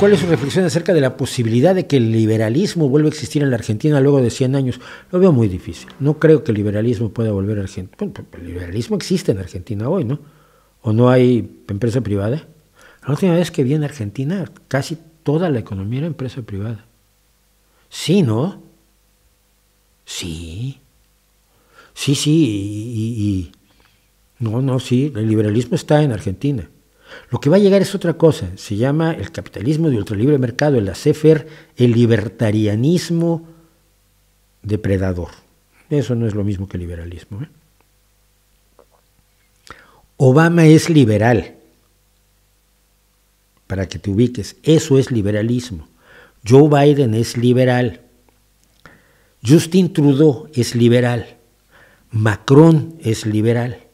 ¿Cuál es su reflexión acerca de la posibilidad de que el liberalismo vuelva a existir en la Argentina luego de 100 años? Lo veo muy difícil. No creo que el liberalismo pueda volver a Argentina. Bueno, pues, el liberalismo existe en Argentina hoy, ¿no? ¿O no hay empresa privada? La última vez que vi en Argentina, casi toda la economía era empresa privada. Sí, ¿no? Sí. Sí, sí, No, no, sí, el liberalismo está en Argentina. Lo que va a llegar es otra cosa, se llama el capitalismo de ultralibre mercado, el ACFER, el libertarianismo depredador. Eso no es lo mismo que liberalismo. ¿eh? Obama es liberal, para que te ubiques, eso es liberalismo. Joe Biden es liberal. Justin Trudeau es liberal. Macron es liberal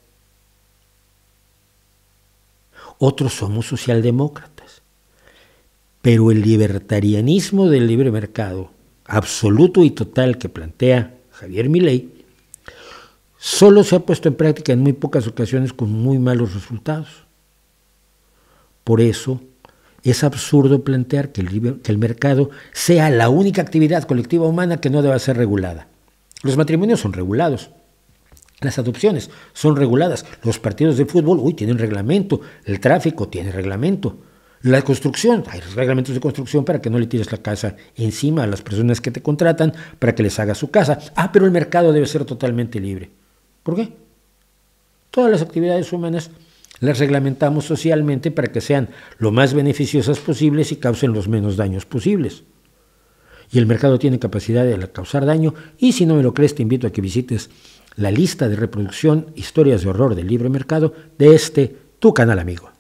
otros somos socialdemócratas. Pero el libertarianismo del libre mercado, absoluto y total, que plantea Javier Milei, solo se ha puesto en práctica en muy pocas ocasiones con muy malos resultados. Por eso es absurdo plantear que el, que el, mercado sea la única actividad colectiva humana que no deba ser regulada. Los matrimonios son regulados, las adopciones son reguladas. Los partidos de fútbol, uy, tienen reglamento. El tráfico tiene reglamento. La construcción, hay reglamentos de construcción para que no le tires la casa encima a las personas que te contratan, para que les haga su casa. Ah, pero el mercado debe ser totalmente libre. ¿Por qué? Todas las actividades humanas las reglamentamos socialmente para que sean lo más beneficiosas posibles y causen los menos daños posibles. Y el mercado tiene capacidad de causar daño y si no me lo crees te invito a que visites la lista de reproducción Historias de Horror del Libre Mercado de este tu canal amigo.